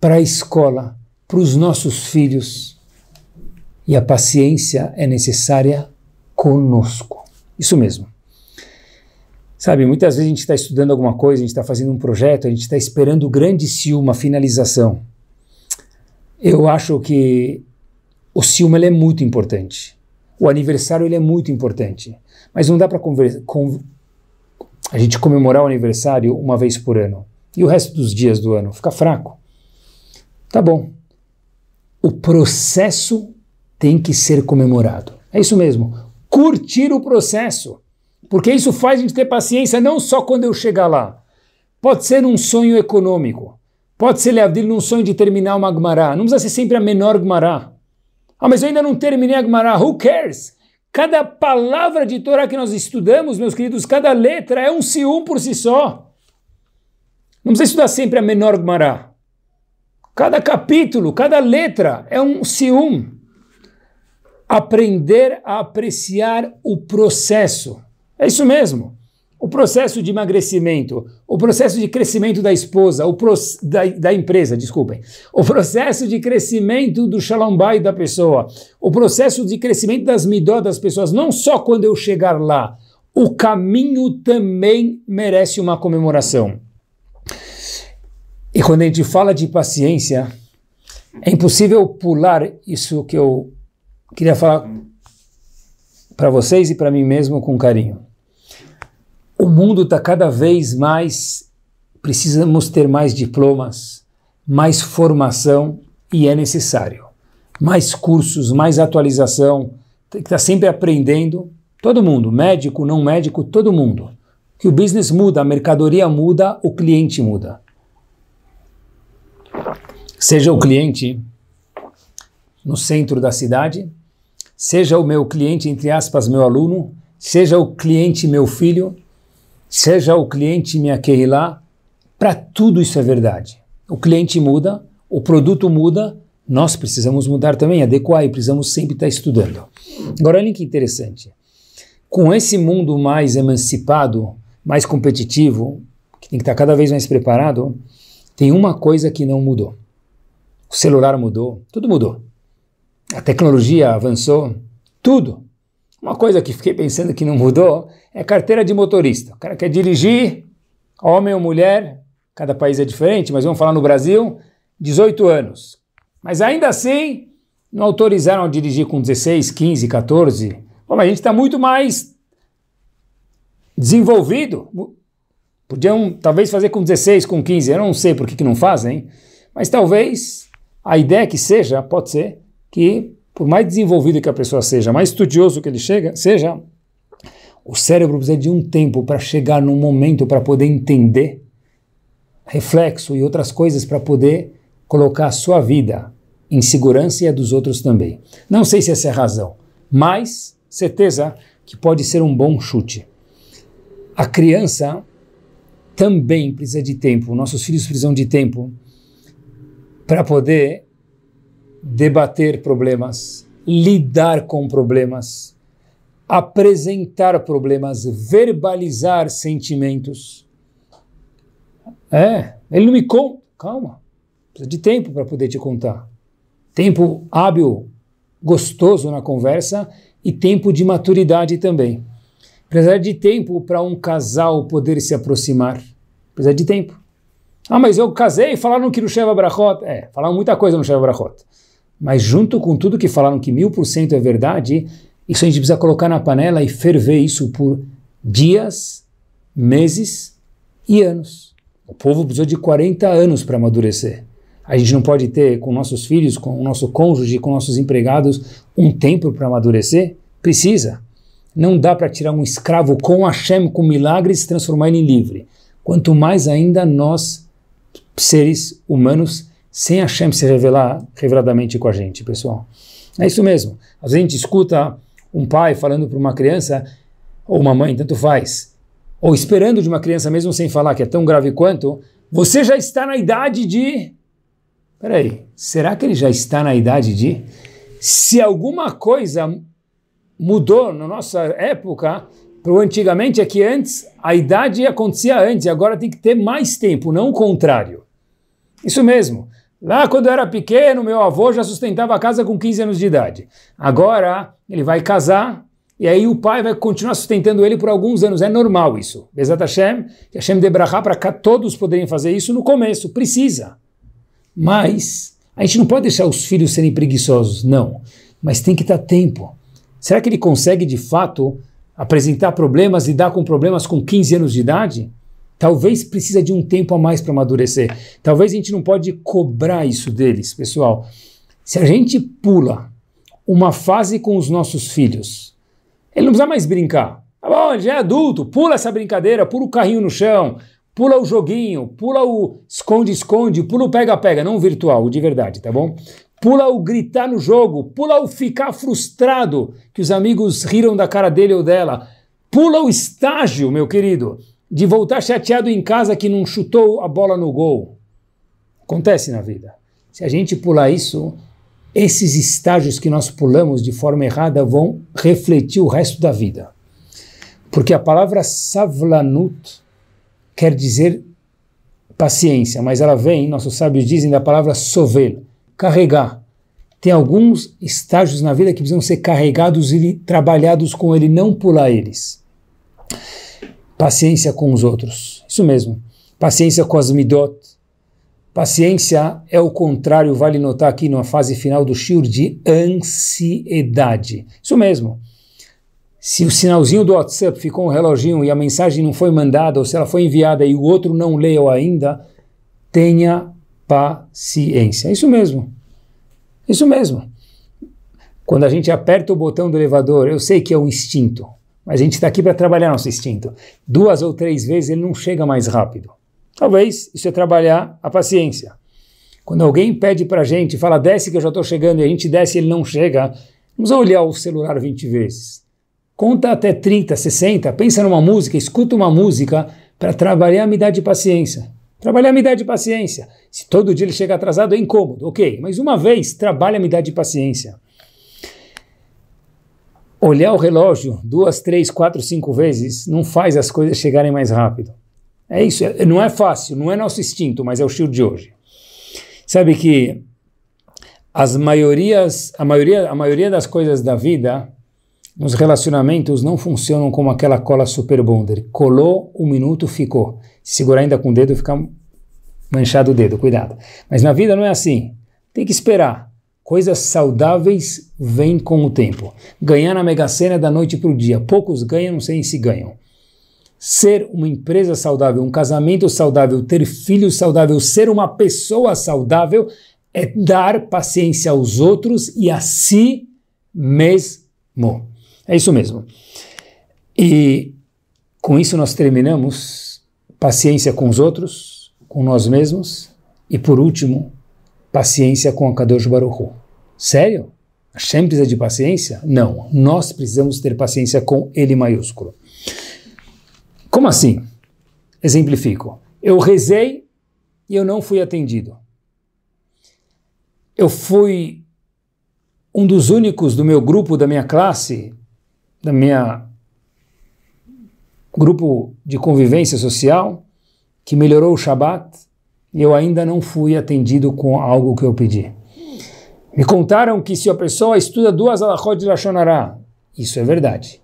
para a escola, para os nossos filhos. E a paciência é necessária conosco. Isso mesmo. Sabe, muitas vezes a gente está estudando alguma coisa, a gente está fazendo um projeto, a gente está esperando o grande ciúme, a finalização. Eu acho que o CIO é muito importante. O aniversário ele é muito importante. Mas não dá para a gente comemorar o aniversário uma vez por ano. E o resto dos dias do ano? Fica fraco. Tá bom. O processo tem que ser comemorado. É isso mesmo curtir o processo, porque isso faz a gente ter paciência não só quando eu chegar lá. Pode ser um sonho econômico, pode ser Leavdil num sonho de terminar uma Gmará, não precisa ser sempre a menor Gmará. Ah, mas eu ainda não terminei a Gmará, who cares? Cada palavra de Torá que nós estudamos, meus queridos, cada letra é um sium por si só. Não precisa estudar sempre a menor Gmará. Cada capítulo, cada letra é um ciúme aprender a apreciar o processo. É isso mesmo. O processo de emagrecimento, o processo de crescimento da esposa, o da, da, empresa, desculpem, o processo de crescimento do shalom bay da pessoa, o processo de crescimento das midó das pessoas, não só quando eu chegar lá, o caminho também merece uma comemoração. E quando a gente fala de paciência, é impossível pular isso que eu queria falar para vocês e para mim mesmo com carinho. O mundo está cada vez mais. Precisamos ter mais diplomas, mais formação e é necessário. Mais cursos, mais atualização. Tem que estar tá sempre aprendendo. Todo mundo, médico, não médico, todo mundo. Que o business muda, a mercadoria muda, o cliente muda. Seja o cliente no centro da cidade, seja o meu cliente, entre aspas, meu aluno, seja o cliente meu filho, seja o cliente minha querida, para tudo isso é verdade. O cliente muda, o produto muda, nós precisamos mudar também, adequar e precisamos sempre estar tá estudando. Agora, olha que interessante. Com esse mundo mais emancipado, mais competitivo, que tem que estar tá cada vez mais preparado, tem uma coisa que não mudou. O celular mudou, tudo mudou a tecnologia avançou, tudo. Uma coisa que fiquei pensando que não mudou é carteira de motorista. O cara quer dirigir, homem ou mulher, cada país é diferente, mas vamos falar no Brasil, 18 anos. Mas ainda assim, não autorizaram a dirigir com 16, 15, 14. Bom, a gente está muito mais desenvolvido. Podiam talvez fazer com 16, com 15, eu não sei por que, que não fazem, mas talvez a ideia que seja, pode ser, que, por mais desenvolvido que a pessoa seja, mais estudioso que ele chega, seja, o cérebro precisa de um tempo para chegar num momento para poder entender reflexo e outras coisas para poder colocar a sua vida em segurança e a dos outros também. Não sei se essa é a razão, mas certeza que pode ser um bom chute. A criança também precisa de tempo, nossos filhos precisam de tempo para poder debater problemas, lidar com problemas, apresentar problemas, verbalizar sentimentos. É, ele não me conta. Calma, precisa de tempo para poder te contar. Tempo hábil, gostoso na conversa e tempo de maturidade também. Precisa de tempo para um casal poder se aproximar. Precisa de tempo. Ah, mas eu casei e falaram que no Sheva Brachot. É, falaram muita coisa no Sheva Brachot. Mas junto com tudo que falaram que mil por cento é verdade, isso a gente precisa colocar na panela e ferver isso por dias, meses e anos. O povo precisou de 40 anos para amadurecer. A gente não pode ter com nossos filhos, com o nosso cônjuge, com nossos empregados, um tempo para amadurecer? Precisa. Não dá para tirar um escravo com Hashem, com milagres, e transformar ele em livre. Quanto mais ainda nós, seres humanos, sem Hashem se revelar reveladamente com a gente, pessoal. É isso mesmo. Às vezes a gente escuta um pai falando para uma criança, ou uma mãe, tanto faz, ou esperando de uma criança, mesmo sem falar, que é tão grave quanto, você já está na idade de. Peraí, será que ele já está na idade de? Se alguma coisa mudou na nossa época, para antigamente é que antes a idade acontecia antes, e agora tem que ter mais tempo, não o contrário. Isso mesmo. Lá quando era pequeno, meu avô já sustentava a casa com 15 anos de idade. Agora ele vai casar e aí o pai vai continuar sustentando ele por alguns anos. É normal isso. Bezat Hashem, que Hashem debrahá para cá todos poderem fazer isso no começo. Precisa. Mas a gente não pode deixar os filhos serem preguiçosos, não. Mas tem que dar tempo. Será que ele consegue de fato apresentar problemas, e lidar com problemas com 15 anos de idade? talvez precisa de um tempo a mais para amadurecer. Talvez a gente não pode cobrar isso deles, pessoal. Se a gente pula uma fase com os nossos filhos, ele não precisa mais brincar. Tá bom, ele já é adulto, pula essa brincadeira, pula o carrinho no chão, pula o joguinho, pula o esconde-esconde, pula o pega-pega, não o virtual, o de verdade, tá bom? Pula o gritar no jogo, pula o ficar frustrado que os amigos riram da cara dele ou dela, pula o estágio, meu querido de voltar chateado em casa que não chutou a bola no gol. Acontece na vida. Se a gente pular isso, esses estágios que nós pulamos de forma errada vão refletir o resto da vida. Porque a palavra savlanut quer dizer paciência, mas ela vem, nossos sábios dizem, da palavra sovel, carregar. Tem alguns estágios na vida que precisam ser carregados e trabalhados com ele, não pular eles paciência com os outros. Isso mesmo. Paciência com as midot. Paciência é o contrário, vale notar aqui na fase final do shiur, de ansiedade. Isso mesmo. Se o sinalzinho do WhatsApp ficou um reloginho e a mensagem não foi mandada, ou se ela foi enviada e o outro não leu ainda, tenha paciência. Isso mesmo. Isso mesmo. Quando a gente aperta o botão do elevador, eu sei que é um instinto. Mas a gente está aqui para trabalhar nosso instinto. Duas ou três vezes ele não chega mais rápido. Talvez isso é trabalhar a paciência. Quando alguém pede para a gente, fala desce que eu já estou chegando, e a gente desce e ele não chega, vamos olhar o celular 20 vezes. Conta até 30, 60, pensa numa música, escuta uma música para trabalhar a me dar de paciência. Trabalhar a me dar de paciência. Se todo dia ele chega atrasado, é incômodo, ok. Mas uma vez, trabalha a me dar de paciência olhar o relógio duas, três, quatro, cinco vezes não faz as coisas chegarem mais rápido. É isso, é, não é fácil, não é nosso instinto, mas é o shield de hoje. Sabe que as maiorias, a maioria, a maioria das coisas da vida, nos relacionamentos, não funcionam como aquela cola super bonder. Colou, um minuto ficou. Se segurar ainda com o dedo, fica manchado o dedo, cuidado. Mas na vida não é assim. Tem que esperar. Coisas saudáveis vêm com o tempo. Ganhar na Mega Sena é da noite para o dia. Poucos ganham, não sei se ganham. Ser uma empresa saudável, um casamento saudável, ter filhos saudável, ser uma pessoa saudável é dar paciência aos outros e a si mesmo. É isso mesmo. E com isso nós terminamos paciência com os outros, com nós mesmos e por último, paciência com a Kadosh Baruchu. Sério? Hashem precisa de paciência? Não. Nós precisamos ter paciência com ele maiúsculo. Como assim? Exemplifico. Eu rezei e eu não fui atendido. Eu fui um dos únicos do meu grupo, da minha classe, da minha grupo de convivência social, que melhorou o Shabat, e eu ainda não fui atendido com algo que eu pedi. Me contaram que se a pessoa estuda duas alachot de Lashon isso é verdade.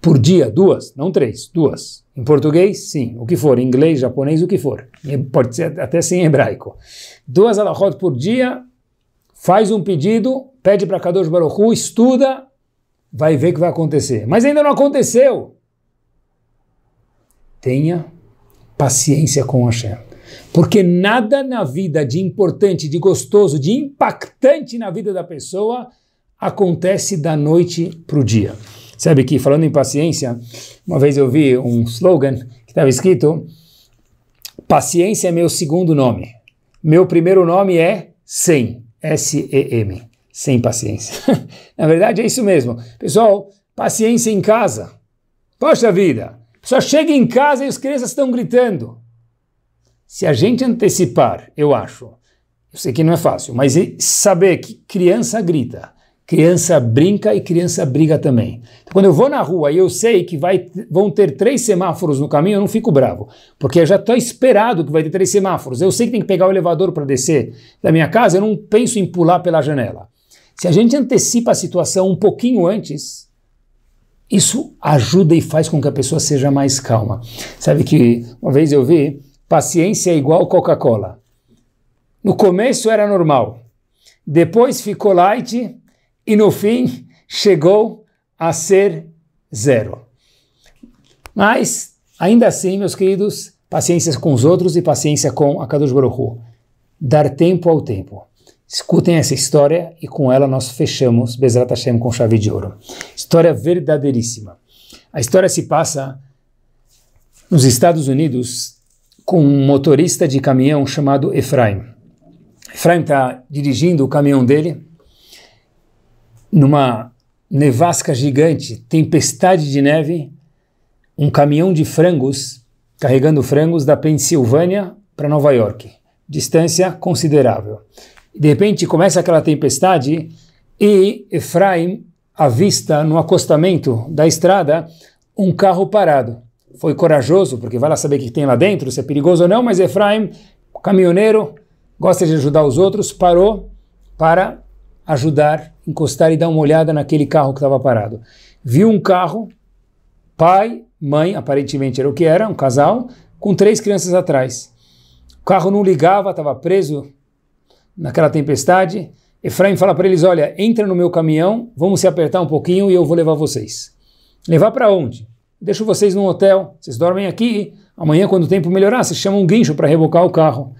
Por dia, duas, não três, duas. Em português, sim, o que for. Em inglês, japonês, o que for. Pode ser até sem hebraico. Duas alachot por dia, faz um pedido, pede para Kadosh Baruch Hu, estuda, vai ver o que vai acontecer. Mas ainda não aconteceu. Tenha paciência com Hashem. Porque nada na vida de importante, de gostoso, de impactante na vida da pessoa acontece da noite para o dia. Sabe que, falando em paciência, uma vez eu vi um slogan que estava escrito: Paciência é meu segundo nome. Meu primeiro nome é SEM. S-E-M. Sem paciência. na verdade, é isso mesmo. Pessoal, paciência em casa. Poxa vida! Só chega em casa e as crianças estão gritando se a gente antecipar, eu acho, eu sei que não é fácil, mas saber que criança grita, criança brinca e criança briga também. Então, quando eu vou na rua e eu sei que vai, vão ter três semáforos no caminho, eu não fico bravo, porque eu já estou esperado que vai ter três semáforos. Eu sei que tem que pegar o elevador para descer da minha casa, eu não penso em pular pela janela. Se a gente antecipa a situação um pouquinho antes, isso ajuda e faz com que a pessoa seja mais calma. Sabe que uma vez eu vi paciência é igual Coca-Cola. No começo era normal, depois ficou light e no fim chegou a ser zero. Mas, ainda assim, meus queridos, paciência com os outros e paciência com a Kadosh Baruchu. Dar tempo ao tempo. Escutem essa história e com ela nós fechamos Bezrat Hashem com chave de ouro. História verdadeiríssima. A história se passa nos Estados Unidos com um motorista de caminhão chamado Efraim. Efraim está dirigindo o caminhão dele numa nevasca gigante, tempestade de neve, um caminhão de frangos carregando frangos da Pensilvânia para Nova York, distância considerável. De repente começa aquela tempestade e Efraim avista no acostamento da estrada um carro parado foi corajoso, porque vai lá saber o que tem lá dentro, se é perigoso ou não, mas Efraim, caminhoneiro, gosta de ajudar os outros, parou para ajudar, encostar e dar uma olhada naquele carro que estava parado. Viu um carro, pai, mãe, aparentemente era o que era, um casal, com três crianças atrás. O carro não ligava, estava preso naquela tempestade. Efraim fala para eles: Olha, entra no meu caminhão, vamos se apertar um pouquinho e eu vou levar vocês. Levar para onde? deixo vocês num hotel, vocês dormem aqui, amanhã quando o tempo melhorar, vocês chamam um guincho para rebocar o carro.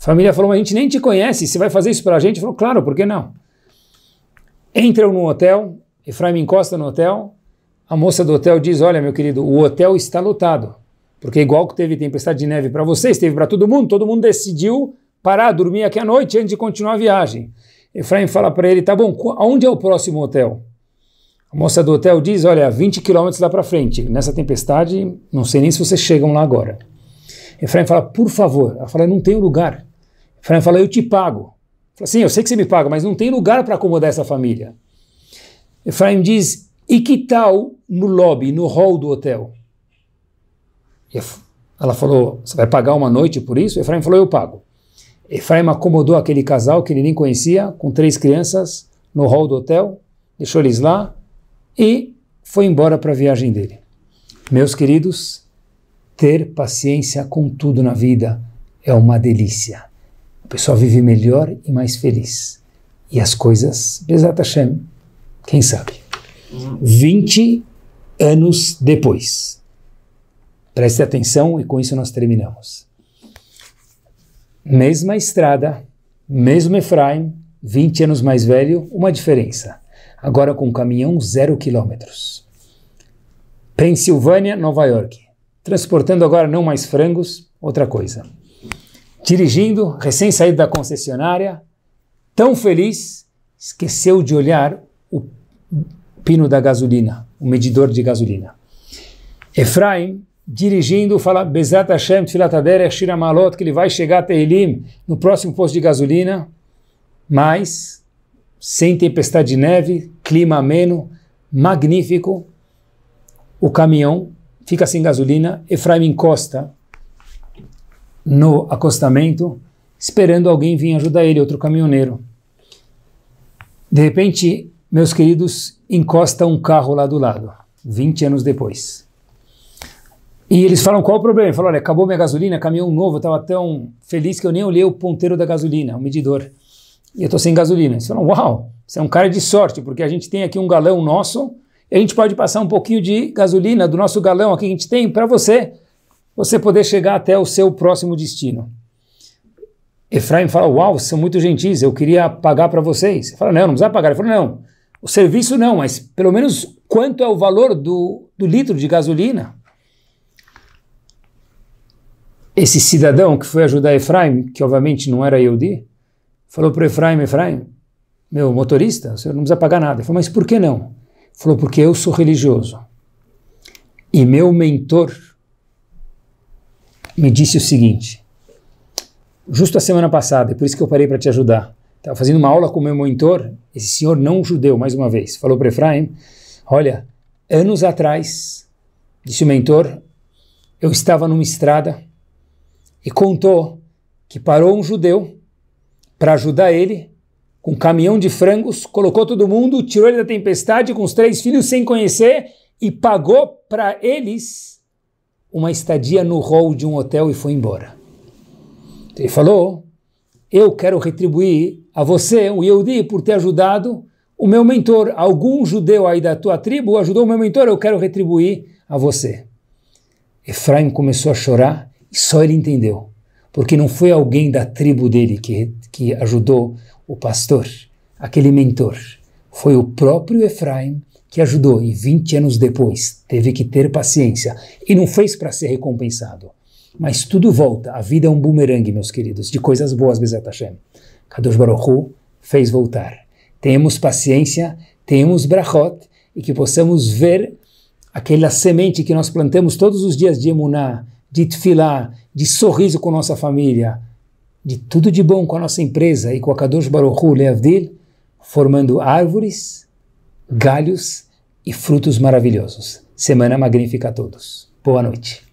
A família falou, mas a gente nem te conhece, você vai fazer isso para a gente? Falou, claro, por que não? Entram no hotel, Efraim encosta no hotel, a moça do hotel diz, olha meu querido, o hotel está lotado, porque igual que teve tempestade de neve para vocês, teve para todo mundo, todo mundo decidiu parar, dormir aqui à noite antes de continuar a viagem. Efraim fala para ele, tá bom, aonde é o próximo hotel? A moça do hotel diz: Olha, 20 quilômetros lá para frente, nessa tempestade, não sei nem se vocês chegam lá agora. Efraim fala: Por favor. Ela fala: Não tem lugar. Efraim fala: Eu te pago. Fala, Sim, eu sei que você me paga, mas não tem lugar para acomodar essa família. Efraim diz: E que tal no lobby, no hall do hotel? Ela falou: Você vai pagar uma noite por isso? Efraim falou: Eu pago. Efraim acomodou aquele casal que ele nem conhecia, com três crianças, no hall do hotel, deixou eles lá e foi embora para a viagem dele. Meus queridos, ter paciência com tudo na vida é uma delícia. A pessoa vive melhor e mais feliz. E as coisas, Bezat Hashem, quem sabe? 20 anos depois. Preste atenção e com isso nós terminamos. Mesma estrada, mesmo Efraim, 20 anos mais velho, uma diferença agora com um caminhão zero quilômetros. Pensilvânia, Nova York. Transportando agora não mais frangos, outra coisa. Dirigindo, recém saído da concessionária, tão feliz, esqueceu de olhar o pino da gasolina, o medidor de gasolina. Efraim, dirigindo, fala Bezat Hashem Tfilatadere Shiramalot, que ele vai chegar até Elim no próximo posto de gasolina, mas sem tempestade de neve, clima ameno, magnífico. O caminhão fica sem gasolina. Efraim encosta no acostamento, esperando alguém vir ajudar ele, outro caminhoneiro. De repente, meus queridos, encosta um carro lá do lado, 20 anos depois. E eles falam qual o problema. Falam, olha, acabou minha gasolina, caminhão novo, estava tão feliz que eu nem olhei o ponteiro da gasolina, o medidor e eu estou sem gasolina. Eles fala: uau, você é um cara de sorte, porque a gente tem aqui um galão nosso e a gente pode passar um pouquinho de gasolina do nosso galão aqui que a gente tem para você, você poder chegar até o seu próximo destino. Efraim fala, uau, vocês são muito gentis, eu queria pagar para vocês. Ele fala, não, não precisa pagar. Ele fala, não, o serviço não, mas pelo menos quanto é o valor do, do litro de gasolina? Esse cidadão que foi ajudar Efraim, que obviamente não era Yehudi, Falou para o Efraim, Efraim, meu motorista, o senhor não precisa pagar nada. Ele falou, mas por que não? Falou, porque eu sou religioso. E meu mentor me disse o seguinte, justo a semana passada, e é por isso que eu parei para te ajudar. Estava fazendo uma aula com meu mentor, esse senhor não judeu, mais uma vez. Falou para Efraim, olha, anos atrás, disse o mentor, eu estava numa estrada e contou que parou um judeu para ajudar ele, com um caminhão de frangos, colocou todo mundo, tirou ele da tempestade com os três filhos sem conhecer e pagou para eles uma estadia no hall de um hotel e foi embora. Ele falou: Eu quero retribuir a você, o Yehudi, por ter ajudado o meu mentor. Algum judeu aí da tua tribo ajudou o meu mentor, eu quero retribuir a você. Efraim começou a chorar e só ele entendeu porque não foi alguém da tribo dele que, que ajudou o pastor, aquele mentor. Foi o próprio Efraim que ajudou e 20 anos depois teve que ter paciência e não fez para ser recompensado. Mas tudo volta. A vida é um bumerangue, meus queridos, de coisas boas, Bezat Hashem. Kadosh Baruch Hu fez voltar. Temos paciência, temos brachot e que possamos ver aquela semente que nós plantamos todos os dias de Emuná, de tefilá, de sorriso com nossa família, de tudo de bom com a nossa empresa e com a Kadosh Baruchu Hu Leavdil, formando árvores, galhos e frutos maravilhosos. Semana magnífica a todos. Boa noite.